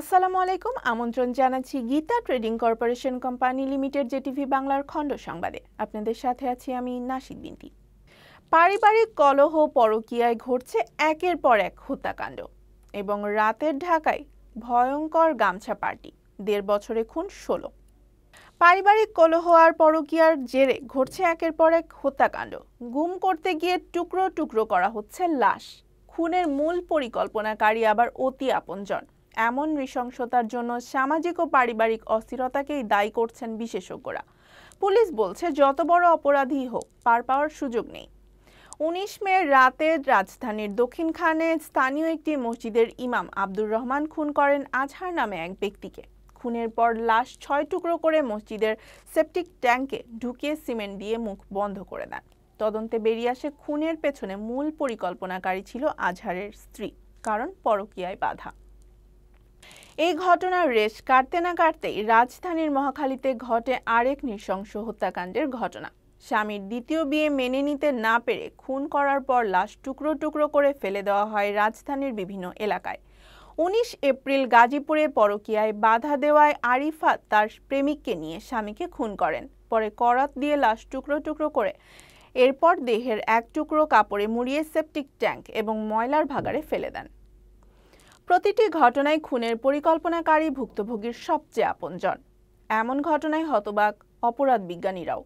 আসসালামু আলাইকুম আমন্ত্রণ জানাচ্ছি Gita trading corporation company limited JTV বাংলার খণ্ড সংবাদে আপনাদের সাথে আছি আমি নাসিদ বিনতি পারিবারিক কলহ পরকীয়ায় ঘটছে একের পর এক হত্যাকাণ্ড এবং রাতের ঢাকায় ভয়ঙ্কর গামছা পার্টি দেড় বছরে খুন ষোলো পারিবারিক কলহ আর পরকীয়ার জেরে ঘটছে একের পর এক হত্যাকাণ্ড গুম করতে গিয়ে টুকরো টুকরো করা হচ্ছে লাশ খুনের মূল পরিকল্পনাকারী আবার অতি আপনজন এমন নৃশংসতার জন্য সামাজিক ও পারিবারিক অস্থিরতাকেই দায়ী করছেন বিশেষজ্ঞরা পুলিশ বলছে যত বড় অপরাধী হোক পার পাওয়ার সুযোগ নেই উনিশ মে রাতে রাজধানীর দক্ষিণখানে স্থানীয় একটি মসজিদের ইমাম আব্দুর রহমান খুন করেন আজহার নামে এক ব্যক্তিকে খুনের পর লাশ ছয় টুকরো করে মসজিদের সেপটিক ট্যাঙ্কে ঢুকিয়ে সিমেন্ট দিয়ে মুখ বন্ধ করে দেন তদন্তে বেরিয়ে আসে খুনের পেছনে মূল পরিকল্পনাকারী ছিল আজহারের স্ত্রী কারণ পরকীয়ায় বাধা এই ঘটনার রেশ কাটতে না কাটতেই রাজধানীর মহাখালীতে ঘটে আরেক নৃশংস হত্যাকাণ্ডের ঘটনা স্বামীর দ্বিতীয় বিয়ে মেনে নিতে না পেরে খুন করার পর লাশ টুকরো টুকরো করে ফেলে দেওয়া হয় রাজধানীর বিভিন্ন এলাকায় উনিশ এপ্রিল গাজীপুরে পরকীয়ায় বাধা দেওয়ায় আরিফা তার প্রেমিককে নিয়ে স্বামীকে খুন করেন পরে করাত দিয়ে লাশ টুকরো টুকরো করে এরপর দেহের এক টুকরো কাপড়ে মুড়িয়ে সেপটিক ট্যাঙ্ক এবং ময়লার ভাগাড়ে ফেলে দেন প্রতিটি ঘটনায় খুনের পরিকল্পনাকারী ভুক্তভোগীর সবচেয়ে আপনজন এমন ঘটনায় হতবাক অপরাধ বিজ্ঞানীরাও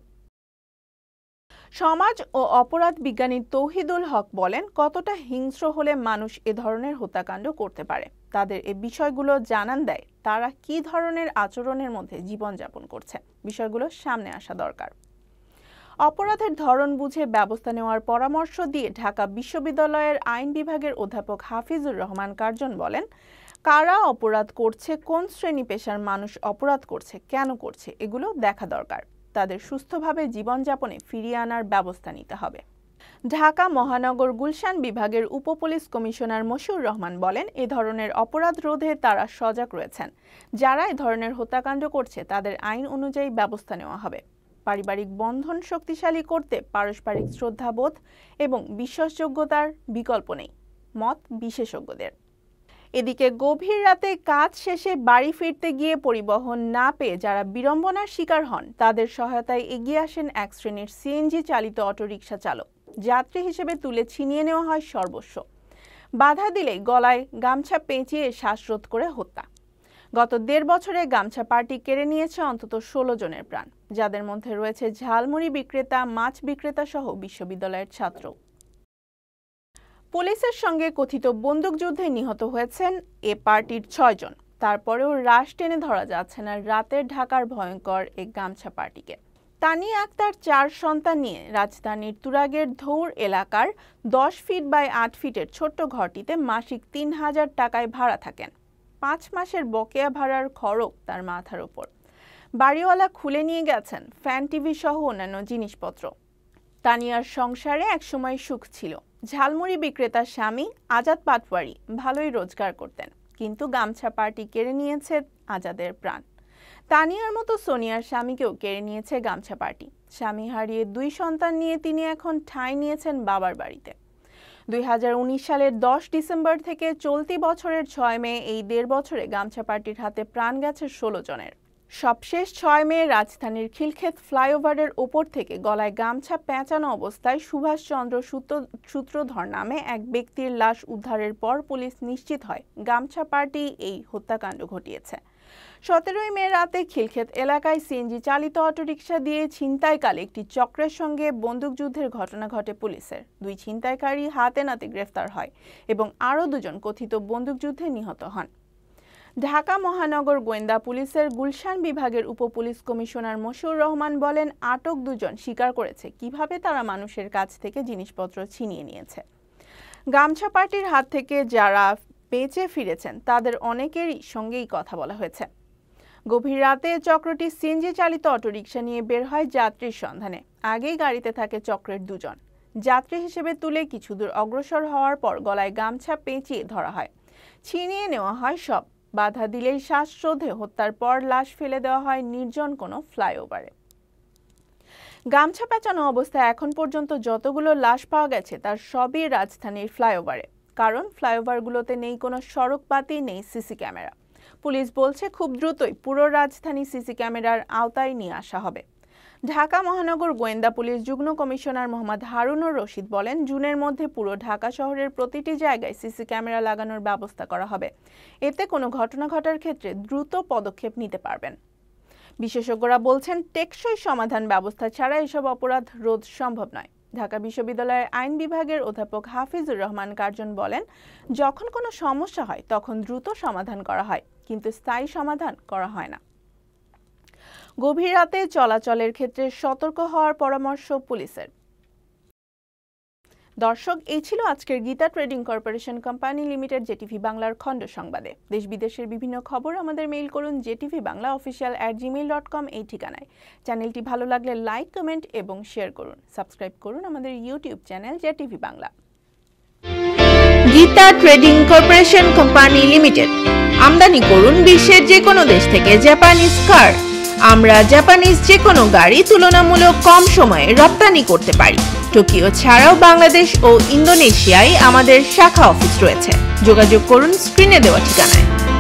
সমাজ ও অপরাধ বিজ্ঞানী তৌহিদুল হক বলেন কতটা হিংস্র হলে মানুষ এ ধরনের হত্যাকাণ্ড করতে পারে তাদের এ বিষয়গুলো জানান দেয় তারা কি ধরনের আচরণের মধ্যে জীবনযাপন করছে বিষয়গুলো সামনে আসা দরকার অপরাধের ধরন বুঝে ব্যবস্থা নেওয়ার পরামর্শ দিয়ে ঢাকা বিশ্ববিদ্যালয়ের আইন বিভাগের অধ্যাপক হাফিজুর রহমান কার্জন বলেন কারা অপরাধ করছে কোন শ্রেণী পেশার মানুষ অপরাধ করছে কেন করছে এগুলো দেখা দরকার তাদের সুস্থভাবে জীবনযাপনে ফিরিয়ে আনার ব্যবস্থা নিতে হবে ঢাকা মহানগর গুলশান বিভাগের উপপুলিশ কমিশনার মশিউর রহমান বলেন এ ধরনের অপরাধ রোধে তারা সজাগ রয়েছেন যারা এ ধরনের হত্যাকাণ্ড করছে তাদের আইন অনুযায়ী ব্যবস্থা নেওয়া হবে পারিবারিক বন্ধন শক্তিশালী করতে পারস্পরিক শ্রদ্ধাবোধ এবং বিশ্বাসযোগ্যতার বিকল্প নেই মত বিশেষজ্ঞদের এদিকে গভীর রাতে কাজ শেষে বাড়ি ফিরতে গিয়ে পরিবহন না পেয়ে যারা বিড়ম্বনার শিকার হন তাদের সহায়তায় এগিয়ে আসেন এক শ্রেণীর সিএনজি চালিত অটোরিকশা চালক যাত্রী হিসেবে তুলে ছিনিয়ে নেওয়া হয় সর্বস্ব বাধা দিলে গলায় গামছা পেঁচিয়ে শ্বাসরোধ করে হত্যা গত দেড় বছরে গামছা পার্টি কেড়ে নিয়েছে অন্তত ষোলো জনের প্রাণ যাদের মধ্যে রয়েছে ঝালমুড়ি বিক্রেতা মাছ বিক্রেতা সহ বিশ্ববিদ্যালয়ের ছাত্র পুলিশের সঙ্গে কথিত বন্দুকযুদ্ধে নিহত হয়েছেন এ পার্টির ছয়জন তারপরেও রাশ টেনে ধরা যাচ্ছে না রাতের ঢাকার ভয়ঙ্কর এই গামছা পার্টিকে তানি আক্তার চার সন্তান নিয়ে রাজধানীর তুরাগের ধৌর এলাকার দশ ফিট বাই আট ফিটের ছোট্ট ঘরটিতে মাসিক তিন হাজার টাকায় ভাড়া থাকেন পাঁচ মাসের বকেয়া ভাড়ার খড়ক তার মাথার ওপর বাড়িওয়ালা খুলে নিয়ে গেছেন ফ্যান টিভি সহ অন্যান্য জিনিসপত্র তানিয়ার সংসারে একসময় সুখ ছিল ঝালমুড়ি বিক্রেতার স্বামী আজাদ পাটওয়ারি ভালোই রোজগার করতেন কিন্তু গামছা পার্টি কেড়ে নিয়েছে আজাদের প্রাণ তানিয়ার মতো সোনিয়ার স্বামীকেও কেড়ে নিয়েছে গামছা পার্টি স্বামী হারিয়ে দুই সন্তান নিয়ে তিনি এখন ঠাঁই নিয়েছেন বাবার বাড়িতে দুই সালের দশ ডিসেম্বর থেকে চলতি বছরের ছয় মে এই দেড় বছরে গামছা পার্টির হাতে প্রাণ গেছে ষোলো জনের সবশেষ ছয় মে রাজধানীর খিলক্ষেত ফ্লাইওভারের ওপর থেকে গলায় গামছা পেঁচানো অবস্থায় সুভাষচন্দ্র সূত্রধর নামে এক ব্যক্তির লাশ উদ্ধারের পর পুলিশ নিশ্চিত হয় গামছা পার্টি এই হত্যাকাণ্ড ঘটিয়েছে সতেরোই মে রাতে খিলক্ষেত এলাকায় সিএনজি চালিত অটোরিকশা দিয়ে ছিনতাইকালে একটি চক্রের সঙ্গে বন্দুকযুদ্ধের ঘটনা ঘটে পুলিশের দুই ছিনতাইকারী হাতে নাতে গ্রেফতার হয় এবং আরও দুজন কথিত বন্দুকযুদ্ধে নিহত হন ঢাকা মহানগর গোয়েন্দা পুলিশের গুলশান বিভাগের উপপুলিশ কমিশনার মশিউর রহমান বলেন আটক দুজন স্বীকার করেছে কিভাবে তারা মানুষের কাছ থেকে জিনিসপত্র ছিনিয়ে নিয়েছে গামছা পার্টির হাত থেকে যারা বেঁচে ফিরেছেন তাদের অনেকেরই সঙ্গেই কথা বলা হয়েছে গভীর রাতে চক্রটি সিএনজি চালিত অটোরিকশা নিয়ে বের হয় যাত্রীর সন্ধানে আগেই গাড়িতে থাকে চক্রের দুজন যাত্রী হিসেবে তুলে কিছু দূর অগ্রসর হওয়ার পর গলায় গামছা পেঁচিয়ে ধরা হয় ছিনিয়ে নেওয়া হয় সব বাধা দিলেই শ্বাসরোধে হত্যার পর লাশ ফেলে দেওয়া হয় নির্জন কোনো ফ্লাইওভারে গামছা পেঁচানো অবস্থায় এখন পর্যন্ত যতগুলো লাশ পাওয়া গেছে তার সবই রাজধানীর ফ্লাইওভারে কারণ ফ্লাইওভারগুলোতে নেই কোনো সড়ক পাতি নেই সিসি ক্যামেরা পুলিশ বলছে খুব দ্রুতই পুরো রাজধানী সিসি ক্যামেরার আওতায় নিয়ে আসা হবে ঢাকা মহানগর গোয়েন্দা পুলিশ যুগ্ম কমিশনার মোহাম্মদ হারুনুর রশিদ বলেন জুনের মধ্যে পুরো ঢাকা শহরের প্রতিটি জায়গায় সিসি ক্যামেরা লাগানোর ব্যবস্থা করা হবে এতে কোনো ঘটনা ঘটার ক্ষেত্রে দ্রুত পদক্ষেপ নিতে পারবেন বিশেষজ্ঞরা বলছেন টেকসই সমাধান ব্যবস্থা ছাড়া এসব অপরাধ রোধ সম্ভব নয় ঢাকা বিশ্ববিদ্যালয়ের আইন বিভাগের অধ্যাপক হাফিজুর রহমান কার্জন বলেন যখন কোনো সমস্যা হয় তখন দ্রুত সমাধান করা হয় কিন্তু স্থায়ী সমাধান করা হয় না গভীর রাতে চলাচলের ক্ষেত্রে সতর্ক হওয়ার পরামর্শ পুলিশের দর্শক এই ছিল আজকের Gita trading corporation company limited JTV বাংলার খণ্ড সংবাদে দেশ বিদেশের বিভিন্ন খবর আমাদের মেইল করুন JTV Bangla official at Gmail dot com এই ঠিকানায় চ্যানেলটি ভালো লাগলে লাইক কমেন্ট এবং শেয়ার করুন সাবস্ক্রাইব করুন আমাদের YouTube channel JTV Bangla Gita trading corporation company limited আমদানি করুন বিশ্বের যে কোনো দেশ থেকে জাপানিজ কার আমরা জাপানিজ যে কোনো গাড়ি তুলনামূলক কম সময়ে রপ্তানি করতে পারি টোকিও ছাড়াও বাংলাদেশ ও ইন্দোনেশিয়ায় আমাদের শাখা অফিস রয়েছে যোগাযোগ করুন স্ক্রিনে দেওয়া ঠিকানায়